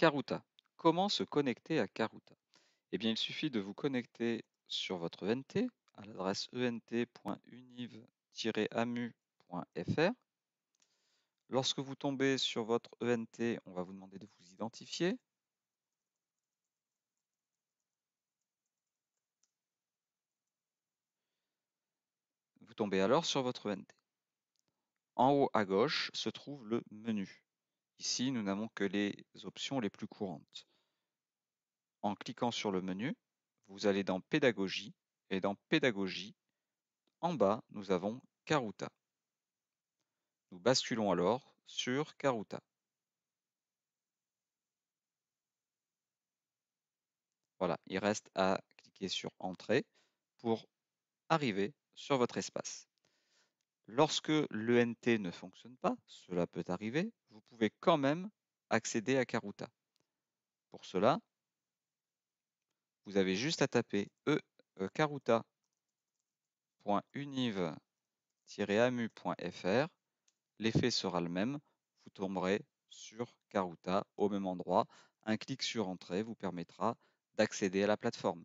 Caruta. Comment se connecter à Caruta Eh bien, il suffit de vous connecter sur votre ENT à l'adresse ent.univ-amu.fr. Lorsque vous tombez sur votre ENT, on va vous demander de vous identifier. Vous tombez alors sur votre ENT. En haut à gauche se trouve le menu. Ici, nous n'avons que les options les plus courantes. En cliquant sur le menu, vous allez dans Pédagogie et dans Pédagogie, en bas, nous avons Caruta. Nous basculons alors sur Caruta. Voilà, il reste à cliquer sur Entrée pour arriver sur votre espace. Lorsque l'ENT ne fonctionne pas, cela peut arriver, quand même accéder à Caruta. Pour cela, vous avez juste à taper e, e amufr L'effet sera le même. Vous tomberez sur Caruta au même endroit. Un clic sur Entrée vous permettra d'accéder à la plateforme.